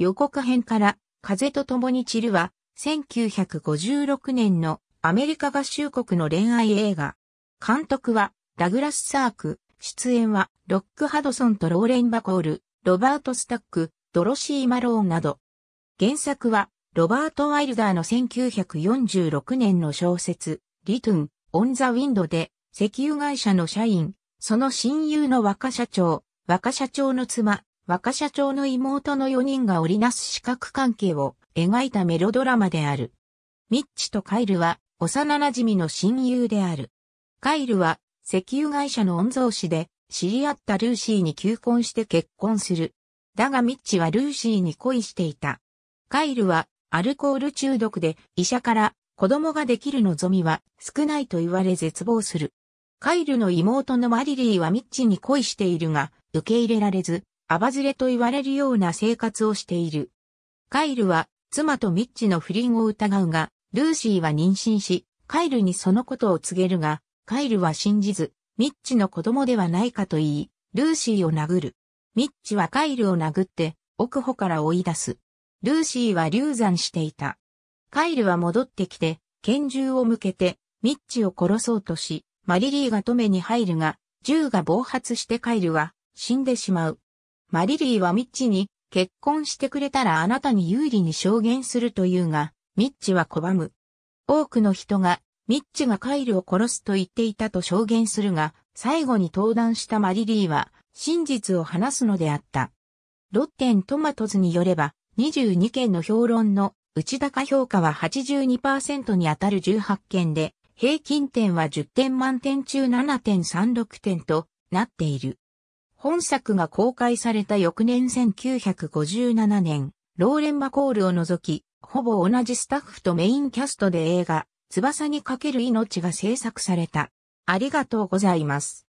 予告編から、風と共に散るは、1956年のアメリカ合衆国の恋愛映画。監督は、ダグラス・サーク、出演は、ロック・ハドソンとローレン・バコール、ロバート・スタック、ドロシー・マローンなど。原作は、ロバート・ワイルダーの1946年の小説、リトゥン、オン・ザ・ウィンドで、石油会社の社員、その親友の若社長、若社長の妻、若社長の妹の4人が織りなす資格関係を描いたメロドラマである。ミッチとカイルは幼馴染の親友である。カイルは石油会社の御曹司で知り合ったルーシーに求婚して結婚する。だがミッチはルーシーに恋していた。カイルはアルコール中毒で医者から子供ができる望みは少ないと言われ絶望する。カイルの妹のマリリーはミッチに恋しているが受け入れられずアバズレと言われるような生活をしている。カイルは妻とミッチの不倫を疑うが、ルーシーは妊娠し、カイルにそのことを告げるが、カイルは信じず、ミッチの子供ではないかと言い、ルーシーを殴る。ミッチはカイルを殴って、奥歩から追い出す。ルーシーは流産していた。カイルは戻ってきて、拳銃を向けて、ミッチを殺そうとし、マリリーが止めに入るが、銃が暴発してカイルは死んでしまう。マリリーはミッチに、結婚してくれたらあなたに有利に証言するというが、ミッチは拒む。多くの人が、ミッチがカイルを殺すと言っていたと証言するが、最後に登壇したマリリーは、真実を話すのであった。ロッテントマトズによれば、22件の評論の内高評価は82%に当たる18件で、平均点は10点満点中7.36点となっている。本作が公開された翌年1957年、ローレン・マコールを除き、ほぼ同じスタッフとメインキャストで映画、翼にかける命が制作された。ありがとうございます。